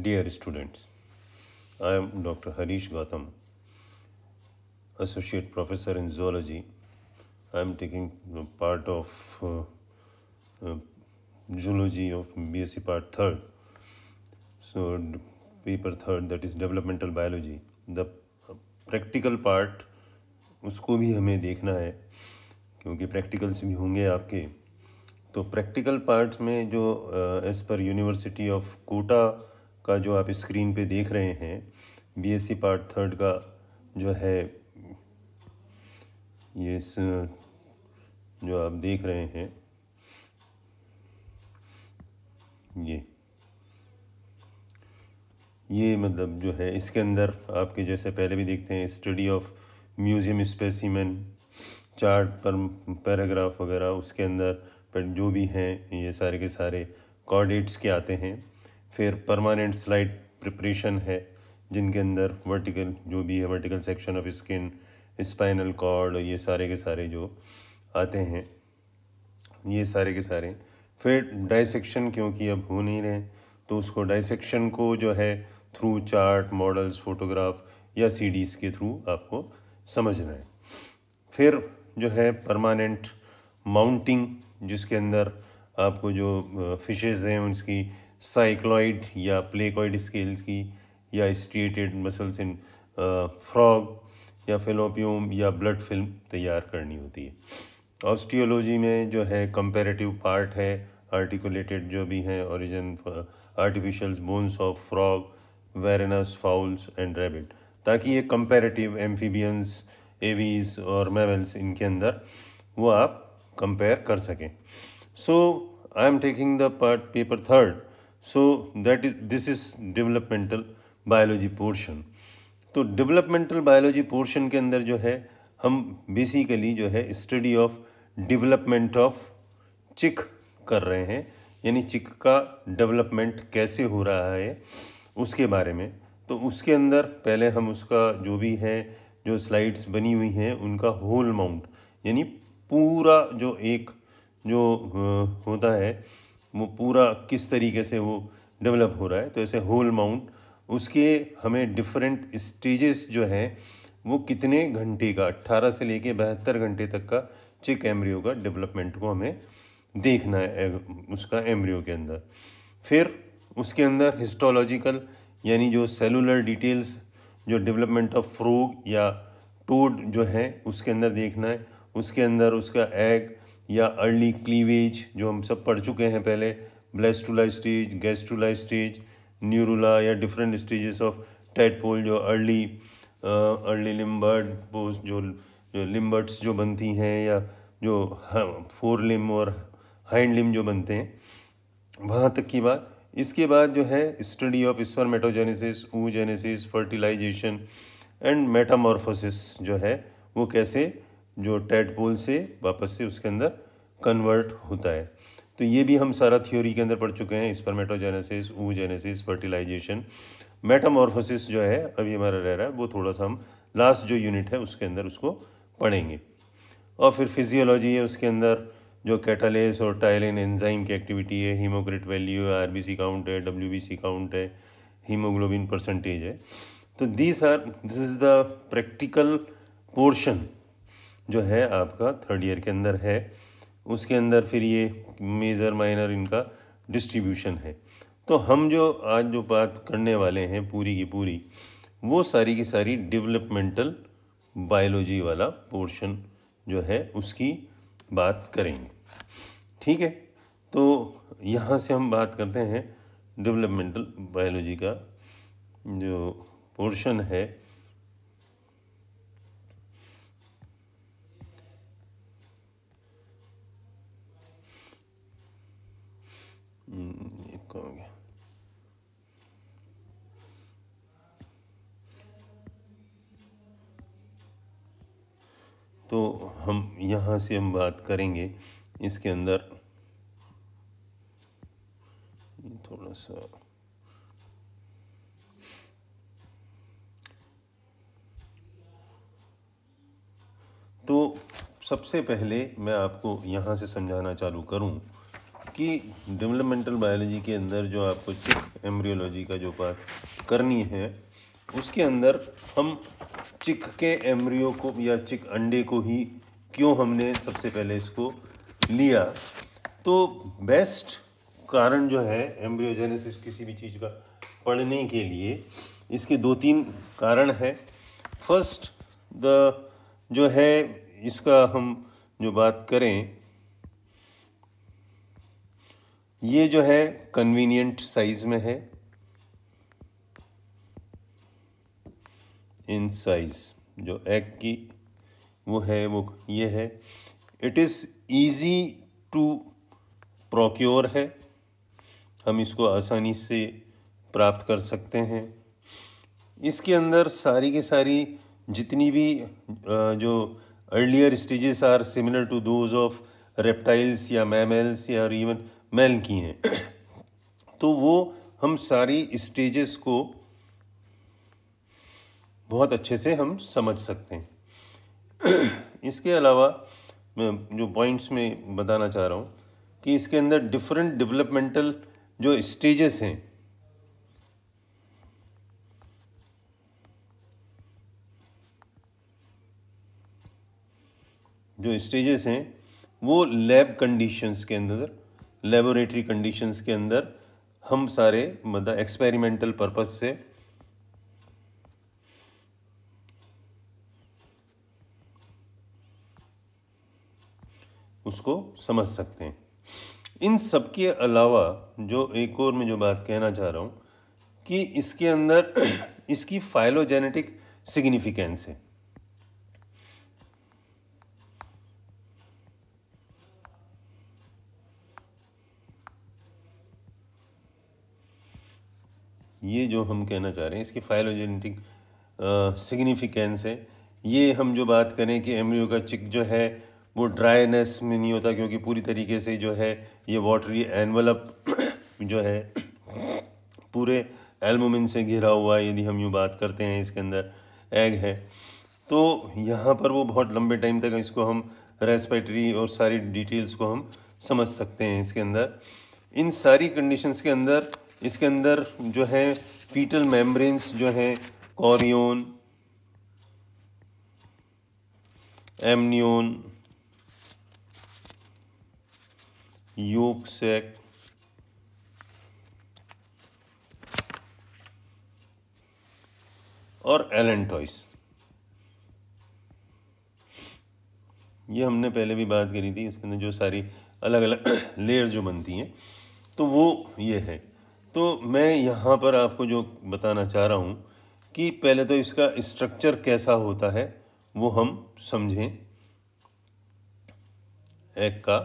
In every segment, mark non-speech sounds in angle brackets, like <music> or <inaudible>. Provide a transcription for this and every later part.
Dear students, I am Dr. Harish Gautam, Associate Professor in Zoology. I am taking part of uh, uh, Zoology of BSc Part 3rd. So, paper 3rd that is Developmental Biology. The practical part उसको भी हमें देखना है क्योंकि practicals भी होंगे आपके तो प्रैक्टिकल पार्ट्स में जो as per university of Kota का जो आप स्क्रीन पे देख रहे हैं बीएससी पार्ट थर्ड का जो है ये जो आप देख रहे हैं ये ये मतलब जो है इसके अंदर आपके जैसे पहले भी देखते हैं study of museum specimen chart पर पैराग्राफ वगैरह उसके अंदर पर जो भी हैं ये सारे के सारे कॉर्डेट्स के आते हैं फिर परमानेंट स्लाइड प्रिपरेशन है जिनके अंदर वर्टिकल जो भी है vertical section of skin spinal cord ये सारे के सारे जो आते हैं ये सारे के सारे फिर डाइसेक्शन क्योंकि अब हो नहीं रहे तो उसको डाइसेक्शन को जो है थ्रू चार्ट मॉडल्स फोटोग्राफ या सीडीज़ के थ्रू आपको समझना है फिर जो है परमानेंट माउंटिंग जिसके अंदर आपको जो फिशेज़ हैं उनकी साइक्लॉइड या प्लेकॉइड स्केल्स की या स्ट्रेटेड मसल्स इन फ्रॉग या फिलोपियम या ब्लड फिल्म तैयार करनी होती है ऑस्टियोलॉजी में जो है कंपेरेटिव पार्ट है आर्टिकुलेटेड जो भी हैं origin artificial bones of frog Varanus fowls and rabbit ताकि ये कंपेरेटिव एम्फीबियंस एवीज और मेवल्स इनके अंदर वो आप कंपेयर कर सकें so I am taking the part paper third so that is this is developmental biology portion तो डेवलपमेंटल बायोलॉजी पोर्शन के अंदर जो है हम बेसिकली जो है स्टडी ऑफ डेवलपमेंट ऑफ चिक कर रहे हैं यानी चिक का डेवलपमेंट कैसे हो रहा है उसके बारे में तो उसके अंदर पहले हम उसका जो भी है जो स्लाइड्स बनी हुई हैं उनका होल माउंट यानी पूरा जो एक जो होता है वो पूरा किस तरीके से वो डेवलप हो रहा है तो ऐसे होल माउंट उसके हमें डिफरेंट स्टेजेस जो हैं वो कितने घंटे का 18 से लेके बहत्तर घंटे तक का चिक एम्ब्रियो का डेवलपमेंट को हमें देखना है उसका एम्ब्रियो के अंदर फिर उसके अंदर हिस्टोलॉजिकल यानी जो सेलुलर डिटेल्स जो डेवलपमेंट ऑफ फ्रोग या टोड जो है उसके अंदर देखना है उसके अंदर उसका एग या अर्ली क्लीवेज जो हम सब पढ़ चुके हैं पहले ब्लेस्टूला स्टेज गैस्टूला स्टेज न्यूरोला या डिफरेंट स्टेजेस ऑफ टेटपोल जो अर्ली अर्ली लिम्बर्ड जो जो लिम्बर्ट्स जो बनती हैं या जो फोर हाँ, लिम और हाइंड लिम जो बनते हैं वहाँ तक की बात इसके बाद जो है study of spermatogenesis oogenesis fertilisation and metamorphosis जो है वो कैसे जो टेटपोल से वापस से उसके अंदर कन्वर्ट होता है तो ये भी हम सारा थ्योरी के अंदर पढ़ चुके हैं स्पर्मेटोजेनेसिस ऊजेनेसिस फर्टिलाइजेशन मेटामॉर्फोसिस जो है अभी हमारा रह रहा है वो थोड़ा सा हम लास्ट जो यूनिट है उसके अंदर उसको पढ़ेंगे और फिर फिजियोलॉजी है उसके अंदर जो कैटालेस और टाइलिन एंजाइम की एक्टिविटी है हीमोक्रिट वैल्यू है सी काउंट है सी काउंट है हीमोग्लोबिन परसेंटेज है तो this are this is the practical portion जो है आपका थर्ड ईयर के अंदर है उसके अंदर फिर ये मेजर माइनर इनका डिस्ट्रीब्यूशन है तो हम जो आज जो बात करने वाले हैं पूरी की पूरी वो सारी की सारी डेवलपमेंटल बायोलॉजी वाला पोर्शन जो है उसकी बात करेंगे ठीक है तो यहाँ से हम बात करते हैं डेवलपमेंटल बायोलॉजी का जो पोर्शन है Mm, तो हम यहाँ से हम बात करेंगे इसके अंदर थोड़ा सा तो सबसे पहले मैं आपको यहाँ से समझाना चालू करूँ कि डेवलपमेंटल बायोलॉजी के अंदर जो आपको चिक एम्ब्रियोलॉजी का जो बात करनी है उसके अंदर हम चिक के एम्ब्रियो को या चिक अंडे को ही क्यों हमने सबसे पहले इसको लिया तो बेस्ट कारण जो है एम्ब्रियोजेनेसिस किसी भी चीज़ का पढ़ने के लिए इसके दो तीन कारण हैं फर्स्ट द जो है इसका हम जो बात करें ये जो है कन्वीनियंट साइज में है इन साइज जो एग की वो है वो ये है it is easy to procure है हम इसको आसानी से प्राप्त कर सकते हैं इसके अंदर सारी की सारी जितनी भी जो earlier stages are similar to those of reptiles या मैमल्स या इवन मैल की हैं तो वो हम सारी स्टेजेस को बहुत अच्छे से हम समझ सकते हैं इसके अलावा मैं जो पॉइंट्स में बताना चाह रहा हूँ कि इसके अंदर डिफरेंट डेवलपमेंटल जो स्टेजेस हैं जो स्टेजेस हैं वो लैब कंडीशंस के अंदर लेबोरेटरी कंडीशंस के अंदर हम सारे मतलब एक्सपेरिमेंटल पर्पस से उसको समझ सकते हैं इन सब के अलावा जो एक और मैं जो बात कहना चाह रहा हूँ कि इसके अंदर <clears throat> इसकी फाइलोजेनेटिक सिग्निफिकेंस है ये जो हम कहना चाह रहे हैं इसकी फाइलोजेनेटिक सिग्निफिकेंस है ये हम जो बात करें कि एम्ब्रियो का चिक जो है वो ड्राइनेस में नहीं होता क्योंकि पूरी तरीके से जो है ये वाटरी एनवलप <coughs> जो है पूरे एलमोमिन से घिरा हुआ यदि हम यूँ बात करते हैं इसके अंदर एग है तो यहाँ पर वो बहुत लंबे टाइम तक इसको हम रेस्पिरेटरी और सारी डिटेल्स को हम समझ सकते हैं इसके अंदर इन सारी कंडीशंस के अंदर इसके अंदर जो है फीटल मेम्ब्रेन्स जो है कॉरियोन एमनियोन योग सेक और एलेंटॉइस ये हमने पहले भी बात करी थी इसके अंदर जो सारी अलग अलग लेयर जो बनती हैं तो वो ये है तो मैं यहाँ पर आपको जो बताना चाह रहा हूँ कि पहले तो इसका स्ट्रक्चर कैसा होता है वो हम समझें एग का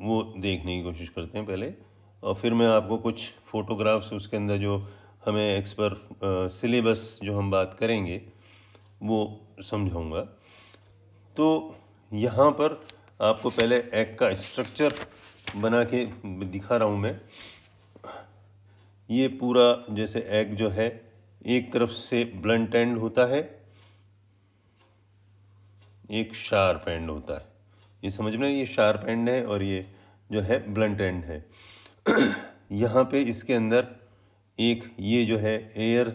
वो देखने की कोशिश करते हैं पहले और फिर मैं आपको कुछ फ़ोटोग्राफ्स उसके अंदर जो हमें एक्सपर सिलेबस जो हम बात करेंगे वो समझाऊंगा तो यहाँ पर आपको पहले एग का स्ट्रक्चर बना के दिखा रहा हूँ मैं ये पूरा जैसे एग जो है एक तरफ से ब्लंट एंड होता है एक शार्प एंड होता है ये समझ में ये शार्प एंड है और ये जो है ब्लंट एंड है <clears throat> यहाँ पे इसके अंदर एक ये जो है एयर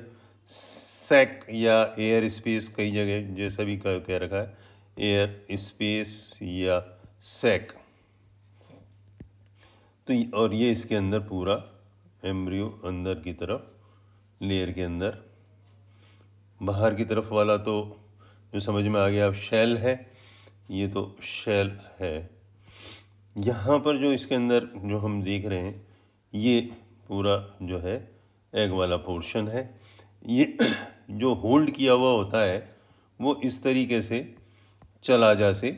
सैक या एयर स्पेस कई जगह जैसा भी कह कह रखा है एयर स्पेस या सैक तो और ये इसके अंदर पूरा एम्ब्रियो अंदर की तरफ लेयर के अंदर बाहर की तरफ वाला तो जो समझ में आ गया अब शेल है ये तो शेल है यहाँ पर जो इसके अंदर जो हम देख रहे हैं ये पूरा जो है एग वाला पोर्शन है ये <clears throat> जो होल्ड किया हुआ होता है वो इस तरीके से चला जा से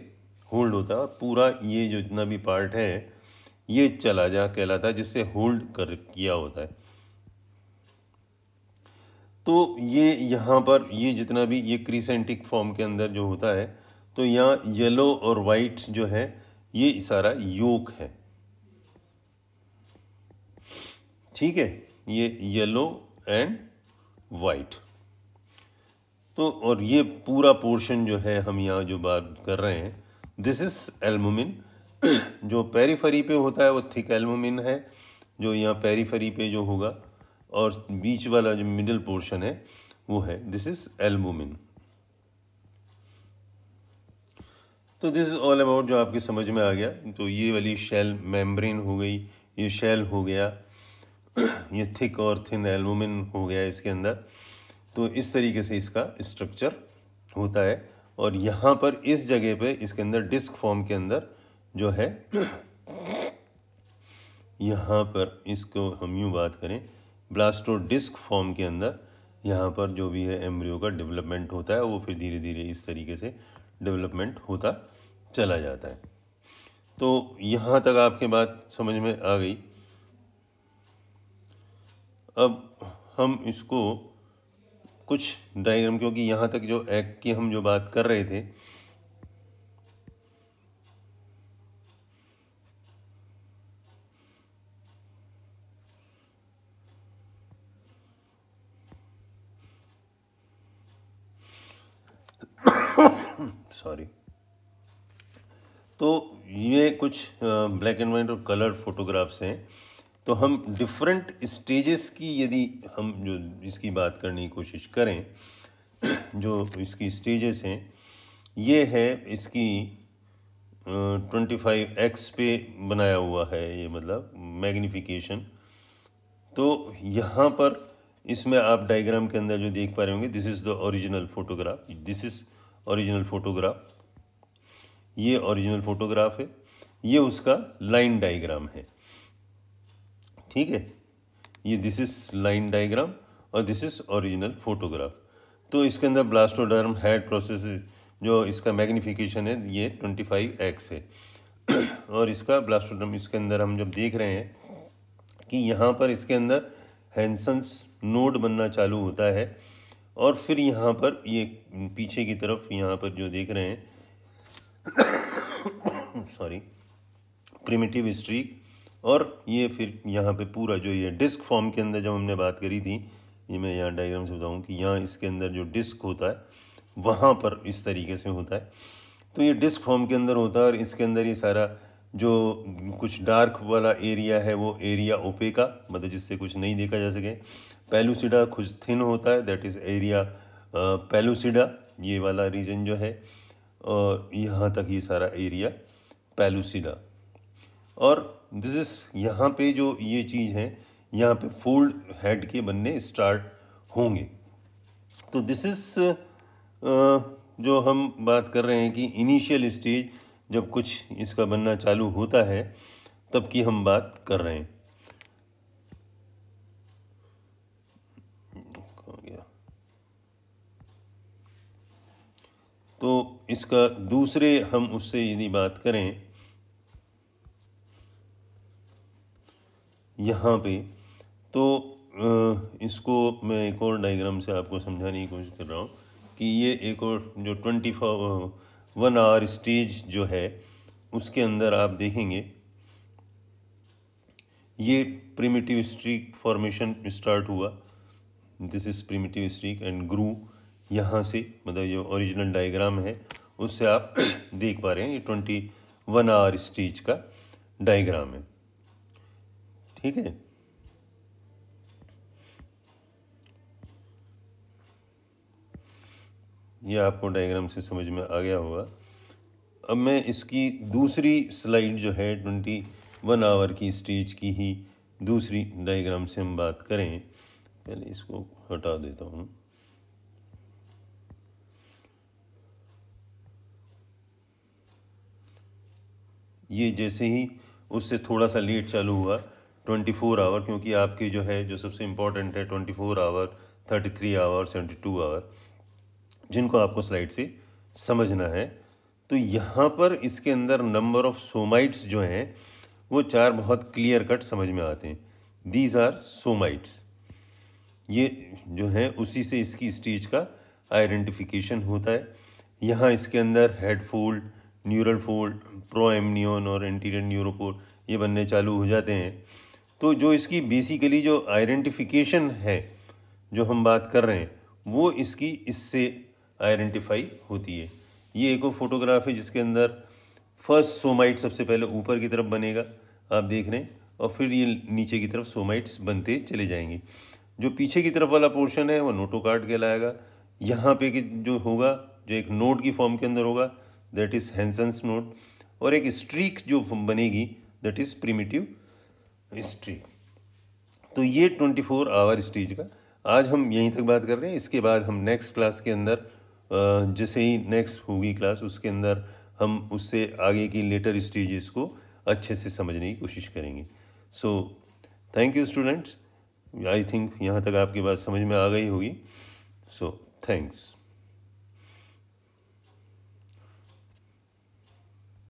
होल्ड होता है और पूरा ये जो जितना भी पार्ट है ये चला जा कहलाता है जिससे होल्ड कर किया होता है तो ये यहाँ पर ये जितना भी ये क्रीसेंटिक फॉर्म के अंदर जो होता है तो यहाँ येलो और वाइट जो है ये सारा योक है ठीक है ये येलो एंड वाइट तो और ये पूरा पोर्शन जो है हम यहाँ जो बात कर रहे हैं दिस इज़ एल्बुमिन जो पेरीफरी पे होता है वो थिक एलमिन है जो यहाँ पेरीफरी पे जो होगा और बीच वाला जो मिडिल पोर्शन है वो है दिस इज़ एलमिन तो दिस इज़ ऑल अबाउट जो आपके समझ में आ गया तो ये वाली शेल मेम्ब्रेन हो गई ये शेल हो गया ये थिक और थिन एलमिन हो गया इसके अंदर तो इस तरीके से इसका स्ट्रक्चर होता है और यहाँ पर इस जगह पे इसके अंदर डिस्क फॉर्म के अंदर जो है यहाँ पर इसको हम यूँ बात करें ब्लास्टो डिस्क फॉर्म के अंदर यहाँ पर जो भी है एम्ब्रियो का डेवलपमेंट होता है वो फिर धीरे धीरे इस तरीके से डेवलपमेंट होता चला जाता है तो यहाँ तक आपके बात समझ में आ गई अब हम इसको कुछ डायग्राम क्योंकि यहाँ तक जो एक्ट की हम जो बात कर रहे थे ब्लैक एंड वाइट और कलर फोटोग्राफ्स हैं तो हम डिफरेंट स्टेजेस की यदि हम जो इसकी बात करने की कोशिश करें जो इसकी स्टेजेस हैं ये है इसकी ट्वेंटी फाइव एक्स पे बनाया हुआ है ये मतलब मैग्नीफिकेशन तो यहाँ पर इसमें आप डायग्राम के अंदर जो देख पा रहे होंगे this is the original photograph this is original photograph ये ओरिजिनल फोटोग्राफ है ये उसका लाइन डायग्राम है ठीक है ये दिस इज लाइन डायग्राम और दिस इज ओरिजिनल फोटोग्राफ तो इसके अंदर ब्लास्टोडर्म हेड प्रोसेस जो इसका मैग्निफिकेशन है ये ट्वेंटी फाइव एक्स है और इसका ब्लास्टोडर्म इसके अंदर हम जब देख रहे हैं कि यहाँ पर इसके अंदर हैंसन्स नोड बनना चालू होता है और फिर यहाँ पर ये पीछे की तरफ यहाँ पर जो देख रहे हैं सॉरी <coughs> प्रिमिटिव स्ट्रीक और ये फिर यहाँ पे पूरा जो ये डिस्क फॉर्म के अंदर जब हमने बात करी थी ये मैं यहाँ डायग्राम से बताऊँ कि यहाँ इसके अंदर जो डिस्क होता है वहाँ पर इस तरीके से होता है तो ये डिस्क फॉर्म के अंदर होता है और इसके अंदर ये सारा जो कुछ डार्क वाला एरिया है वो एरिया ओपे का मतलब जिससे कुछ नहीं देखा जा सके पेलूसिडा कुछ थिन होता है दैट इज़ एरिया पेलूसिडा ये वाला रीजन जो है और यहाँ तक ये सारा एरिया पेलूसिडा और दिस इज़ यहाँ पे जो ये चीज़ है यहाँ पे फोल्ड हेड के बनने स्टार्ट होंगे तो दिस इज़ जो हम बात कर रहे हैं कि इनिशियल स्टेज जब कुछ इसका बनना चालू होता है तब की हम बात कर रहे हैं तो इसका दूसरे हम उससे यदि बात करें यहाँ पे तो इसको मैं एक और डायग्राम से आपको समझाने की कोशिश कर रहा हूँ कि ये एक और जो ट्वेंटी वन आवर स्टेज जो है उसके अंदर आप देखेंगे ये प्रिमिटिव स्ट्रीक फॉर्मेशन स्टार्ट हुआ this is primitive streak and groove यहाँ से मतलब जो ओरिजिनल डायग्राम है उससे आप देख पा रहे हैं ये ट्वेंटी वन आवर स्टेज का डायग्राम है ठीक है यह आपको डायग्राम से समझ में आ गया होगा अब मैं इसकी दूसरी स्लाइड जो है ट्वेंटी वन आवर की स्टेज की ही दूसरी डायग्राम से हम बात करें पहले इसको हटा देता हूँ ये जैसे ही उससे थोड़ा सा लेट चालू हुआ ट्वेंटी फोर आवर क्योंकि आपकी जो है जो सबसे इम्पॉर्टेंट है twenty four hour thirty three hour seventy two hour जिनको आपको स्लाइड से समझना है तो यहाँ पर इसके अंदर नंबर ऑफ सोमाइट्स जो हैं वो चार बहुत क्लियर कट समझ में आते हैं दीज आर सोमाइट्स ये जो है उसी से इसकी स्टीज का आइडेंटिफिकेशन होता है यहाँ इसके अंदर head fold neural fold amnion और एंटीरियर न्यूरोपोर ये बनने चालू हो जाते हैं तो जो इसकी बेसिकली जो आइडेंटिफिकेशन है जो हम बात कर रहे हैं वो इसकी इससे आइडेंटिफाई होती है ये एक फोटोग्राफ है जिसके अंदर फर्स्ट सोमाइट सबसे पहले ऊपर की तरफ बनेगा आप देख रहे हैं और फिर ये नीचे की तरफ सोमाइट्स बनते चले जाएंगे जो पीछे की तरफ वाला पोर्शन है वो कार्ड कहलाएगा यहाँ पे कि जो होगा जो एक नोट की फॉर्म के अंदर होगा दैट इज़ हैंसन्स नोट और एक स्ट्रीक जो बनेगी दैट इज़ प्रिमिटिव हिस्ट्री तो ये ट्वेंटी फोर आवर स्टेज का आज हम यहीं तक बात कर रहे हैं इसके बाद हम नेक्स्ट क्लास के अंदर जैसे ही नेक्स्ट होगी क्लास उसके अंदर हम उससे आगे की लेटर स्टेजेस को अच्छे से समझने की कोशिश करेंगे so thank you students I think यहाँ तक आपकी बात समझ में आ गई होगी सो थैंक्स